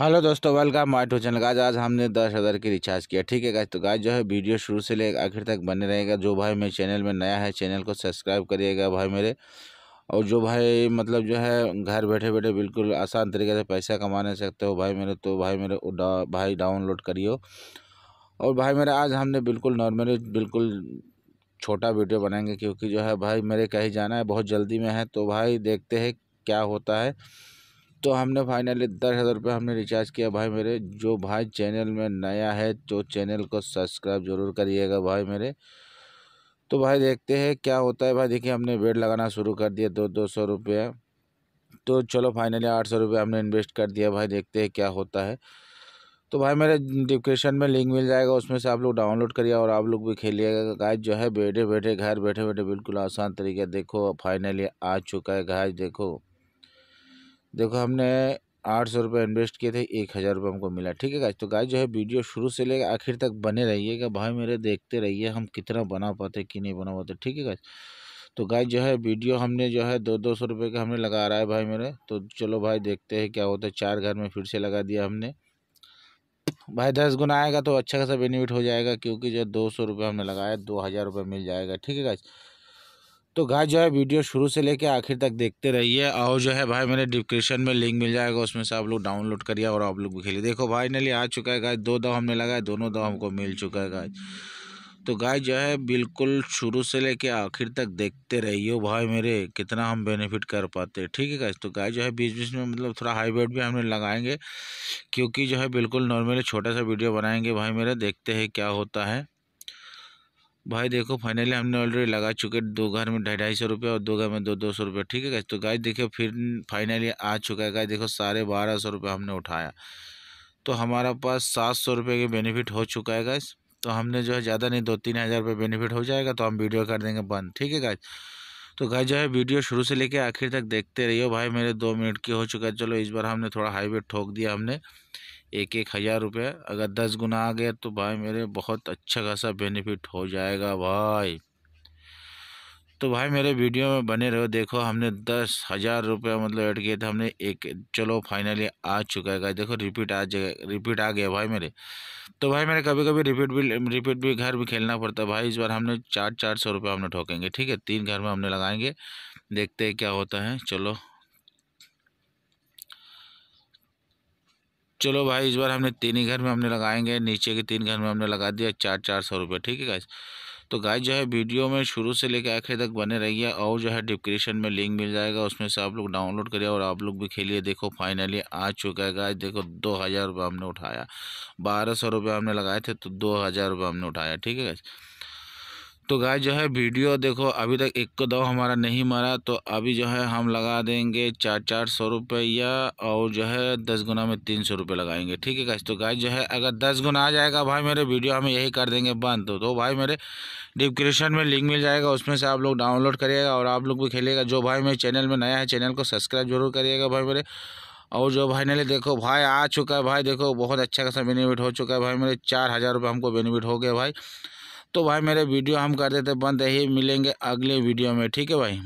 hello दोस्तों welcome my to channel आज आज हमने दस हज़ार की रिचार्ज किया ठीक है गाइज तो गाज जो है वीडियो शुरू से लेकर आखिर तक बने रहेगा जो भाई मेरे चैनल में नया है चैनल को सब्सक्राइब करिएगा भाई मेरे और जो भाई मतलब जो है घर बैठे बैठे बिल्कुल आसान तरीके से पैसा कमाने सकते हो भाई मेरे तो भाई मेरे डा, भाई डाउनलोड करियो और भाई मेरे आज हमने बिल्कुल नॉर्मली बिल्कुल छोटा वीडियो बनाएंगे क्योंकि जो है भाई मेरे कहीं जाना है बहुत जल्दी में है तो भाई देखते हैं क्या होता है तो हमने फाइनली दस हज़ार रुपये हमने रिचार्ज किया भाई मेरे जो भाई चैनल में नया है तो चैनल को सब्सक्राइब ज़रूर करिएगा भाई मेरे तो भाई देखते हैं क्या होता है भाई देखिए हमने बेड लगाना शुरू कर दिया दो दो सौ रुपया तो चलो फाइनली आठ सौ रुपया हमने इन्वेस्ट कर दिया भाई देखते हैं क्या होता है तो भाई मेरे डिस्क्रिप्शन में लिंक मिल जाएगा उसमें से आप लोग डाउनलोड करिए और आप लोग भी खेलिएगा गाय जो है बैठे बैठे घर बैठे बैठे बिल्कुल आसान तरीके देखो फाइनली आ चुका है गाय देखो देखो हमने आठ सौ रुपये इन्वेस्ट किए थे एक हज़ार रुपये हमको मिला ठीक है गाइज तो गाइज जो है वीडियो शुरू से लेकर आखिर तक बने रहिएगा भाई मेरे देखते रहिए हम कितना बना पाते कि नहीं बना पाते ठीक है गाइज तो गाइज जो है वीडियो हमने जो है दो दो सौ रुपये का हमने लगा रहा है भाई मेरे तो चलो भाई देखते हैं क्या होता है चार घर में फिर से लगा दिया हमने भाई दस गुना आएगा तो अच्छा खासा बेनिफिट हो जाएगा क्योंकि जो दो सौ रुपये हमने लगाया दो हज़ार रुपये मिल जाएगा ठीक है गाइज तो गाय जो है वीडियो शुरू से लेके आखिर तक देखते रहिए और जो है भाई मेरे डिस्क्रिप्शन में लिंक मिल जाएगा उसमें से आप लोग डाउनलोड करिए और आप लोग भी खेलिए देखो भाई फाइनली आ चुका है गाय दो दाव हमने लगाए दोनों दाव हमको मिल चुका है गाय तो गाय जो है बिल्कुल शुरू से लेके आखिर तक देखते रहिए भाई मेरे कितना हम बेनिफिट कर पाते ठीक है गाय तो गाय जो है बीच बीच में मतलब थोड़ा हाई भी हमने लगाएंगे क्योंकि जो है बिल्कुल नॉर्मली छोटा सा वीडियो बनाएंगे भाई मेरे देखते हैं क्या होता है भाई देखो फाइनली हमने ऑलरेडी लगा चुके दो घर में ढाई ढाई सौ रुपये और दो घर में दो दो सौ रुपये ठीक है गाइस तो गाइस देखिए फिर फाइनली आ चुका है गाइस देखो साढ़े बारह सौ रुपये हमने उठाया तो हमारा पास सात सौ रुपये के बेनिफिट हो चुका है गाइस तो हमने जो है ज़्यादा नहीं दो तीन हज़ार रुपये बेनिफिट हो जाएगा तो हम वीडियो कर देंगे बंद ठीक है गाइस तो गाइस जो है वीडियो शुरू से लेके आखिर तक देखते रहियो भाई मेरे दो मिनट की हो चुका है चलो इस बार हमने थोड़ा हाईवे ठोक दिया हमने एक एक हज़ार रुपये अगर दस गुना आ गया तो भाई मेरे बहुत अच्छा खासा बेनिफिट हो जाएगा भाई तो भाई मेरे वीडियो में बने रहो देखो हमने दस हज़ार रुपये मतलब ऐड किए थे हमने एक चलो फाइनली आ चुका है देखो रिपीट आ जाएगा रिपीट आ गया भाई मेरे तो भाई मेरे कभी कभी रिपीट भी रिपीट भी घर भी खेलना पड़ता है भाई इस बार हमने चार चार सौ रुपये हमने ठोकेंगे ठीक है तीन घर में हमने लगाएंगे देखते हैं क्या होता है चलो चलो भाई इस बार हमने तीन ही घर में हमने लगाएंगे नीचे के तीन घर में हमने लगा दिया चार चार सौ रुपये ठीक है गाइस तो गाइस जो है वीडियो में शुरू से लेकर आखिर तक बने रहिए और जो है डिस्क्रिप्शन में लिंक मिल जाएगा उसमें से आप लोग डाउनलोड करिए और आप लोग भी खेलिए देखो फाइनली आ चुका है गाइस देखो दो हज़ार रुपये हमने उठाया बारह सौ रुपये हमने लगाए थे तो दो हज़ार रुपये हमने उठाया ठीक है गाइस तो गाय जो है वीडियो देखो अभी तक एक को दो हमारा नहीं मरा तो अभी जो है हम लगा देंगे चार चार सौ रुपया और जो है दस गुना में तीन सौ रुपये लगाएंगे ठीक है गाइस तो गाय जो है अगर दस गुना आ जाएगा भाई मेरे वीडियो हमें यही कर देंगे बंद तो, तो भाई मेरे डिस्क्रिप्शन में लिंक मिल जाएगा उसमें से आप लोग डाउनलोड करिएगा और आप लोग भी खेलेगा जो भाई मेरे चैनल में नया है चैनल को सब्सक्राइब जरूर करिएगा भाई मेरे और जो भाई ने देखो भाई आ चुका है भाई देखो बहुत अच्छा खासा बेनिफिट हो चुका है भाई मेरे चार हज़ार रुपये हमको बेनिफिट हो गया भाई तो भाई मेरे वीडियो हम कर देते बंद यही मिलेंगे अगले वीडियो में ठीक है भाई